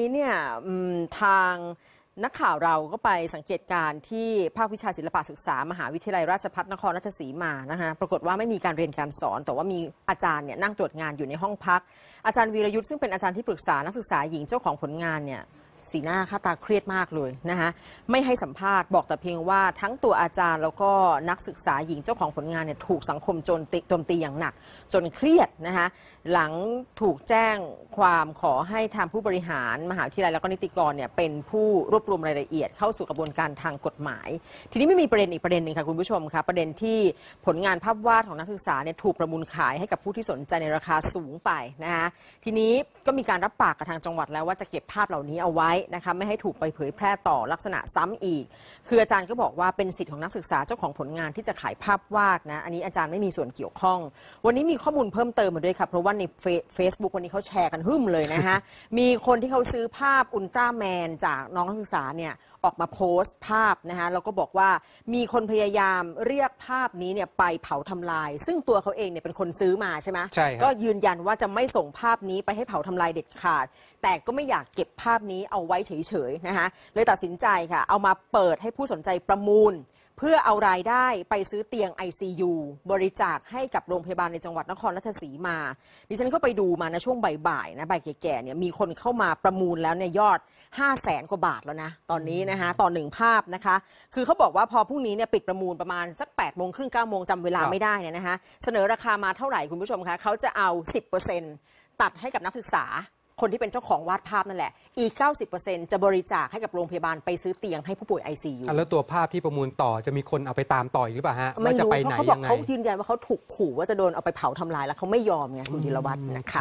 ี้เนี่ยทางนักข่าวเราก็ไปสังเกตการที่ภาควิชาศิลปศึกษามหาวิทยาลัยราชภัฏนครราชสีมานะคะปรากฏว่าไม่มีการเรียนการสอน แต่ว่ามีอาจารย์เนี่ยนั่งตรวจงานอยู่ในห้องพัก อาจารย์วีรยุทธ์ซึ่งเป็นอาจารย์ที่ปรึกษา นักศึกษาหญิงเจ้าของผลงานเนี่ยสีหน้า ค่าตาเครียดมากเลยนะคะไม่ให้สัมภาษณ์บอกแต่เพียงว่าทั้งตัวอาจารย์แล้วก็นักศึกษาหญิงเจ้าของผลงานเนี่ยถูกสังคมโจมตีโจมตีอย่างหนัก จนเครียดนะคะหลังถูกแจ้งความขอให้ทางผู้บริหาร มหาวิทยาลัยแล้วก็นิติกรเนี่ยเป็นผู้รวบรวมรายละเอียดเข้าสู่กระบวนการทางกฎหมาย ทีนี้ไม่มีประเด็นอีกประเด็นหนึ่งค่ะคุณผู้ชมค่ะประเด็นที่ผลงานภาพวาดของนักศึกษาเนี่ยถูกประมูลขายให้กับผู้ที่สนใจในราคาสูงไปนะคะทีนี้ก็มีการรับปากกับทางจังหวัดแล้ว ว่าจะเก็บภาพเหล่านี้เอาไว้ว้นะคะไม่ให้ถูกไปเผยแพร่ต่อลักษณะซ้ำอีก คืออาจารย์ก็บอกว่าเป็นสิทธิ์ของนักศึกษา เจ้าของผลงานที่จะขายภาพวาดนะ อันนี้อาจารย์ไม่มีส่วนเกี่ยวข้อง วันนี้มีข้อมูลเพิ่มเติมมาด้วยค่ะเพราะว่าในเฟซบุ๊กวันนี้เขาแชร์กันหึ่มเลยนะคะมีคนที่เขาซื้อภาพอุลตร้าแมนจากน้องนักศึกษาเนี่ยออกมาโพสต์ภาพนะคะแล้วก็บอกว่ามีคนพยายามเรียกภาพนี้เนี่ยไปเผาทำลาย ซึ่งตัวเขาเองเนี่ยเป็นคนซื้อมาใช่ไหมใช่ก็ยืนยันว่าจะไม่ส่งภาพนี้ไปให้เผาทำลายเด็ดขาด แต่ก็ไม่อยากเก็บภาพนี้เอาาไว้เฉยๆนะคะเลยตัดสินใจค่ะเอามาเปิดให้ผู้สนใจประมูล เพื่อเอารายได้ไปซื้อเตียง ICU บริจาคให้กับโรงพยาบาลในจังหวัดนครราชสีมา ดิฉันก็ไปดูมานะช่วงบ่ายๆนะบ่ายแก่ๆเนี่ยมีคนเข้ามาประมูลแล้วเนี่ยยอด 5 0 0แสนกว่าบาทแล้วนะตอนนี้นะคะต่อหนึ่งภาพนะคะคือเขาบอกว่าพอพรุ่งนี้เนี่ยปิดประมูลประมาณสัก8ปดโมงครึ่งเก้าโมงจำเวลาไม่ได้เนี่ยนะคะเสนอราคามาเท่าไหร่คุณผู้ชมคะเขาจะเอา 10%ตัดให้กับนักศึกษาคนที่เป็นเจ้าของวาดภาพนั่นแหละ อีก 90%จะบริจาคให้กับโรงพยาบาลไปซื้อเตียงให้ผู้ป่วย ICU แล้วตัวภาพที่ประมูลต่อจะมีคนเอาไปตามต่ออีกหรือเปล่าฮะไม่จะไปไหนเขาบอกเขายืนยันว่าเขาถูกขู่ว่าจะโดนเอาไปเผาทำลาย แล้วเขาไม่ยอมไง คุณธีรวัตรนะคะ